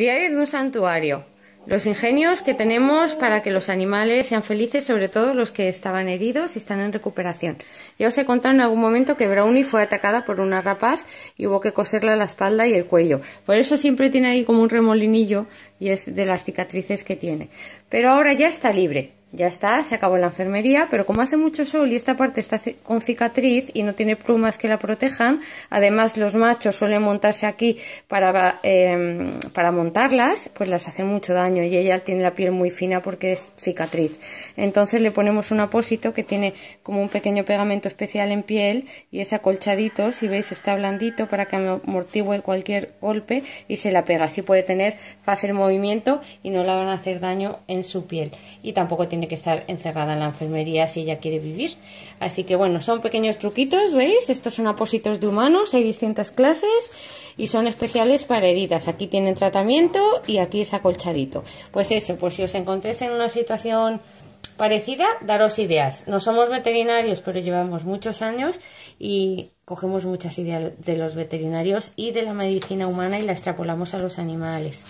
Diario de un santuario. Los ingenios que tenemos para que los animales sean felices, sobre todo los que estaban heridos y están en recuperación. Ya os he contado en algún momento que Brownie fue atacada por una rapaz y hubo que coserle la espalda y el cuello. Por eso siempre tiene ahí como un remolinillo y es de las cicatrices que tiene. Pero ahora ya está libre. Ya está, se acabó la enfermería, pero como hace mucho sol y esta parte está con cicatriz y no tiene plumas que la protejan, además los machos suelen montarse aquí em, para, montarlas, pues las hacen mucho daño y ella tiene la piel muy fina porque es cicatriz. Entonces le ponemos un apósito que tiene como un pequeño pegamento especial en piel y es acolchadito, si veis está blandito para que amortigüe cualquier golpe y se la pega. Así puede tener fácil movimiento y no la van a hacer daño en su piel y tampoco tiene tiene que estar encerrada en la enfermería si ella quiere vivir. Así que bueno, son pequeños truquitos, ¿veis? Estos son apósitos de humanos, hay distintas clases y son especiales para heridas. Aquí tienen tratamiento y aquí es acolchadito. Pues eso, por pues si os encontréis en una situación parecida, daros ideas. No somos veterinarios, pero llevamos muchos años y cogemos muchas ideas de los veterinarios y de la medicina humana y la extrapolamos a los animales.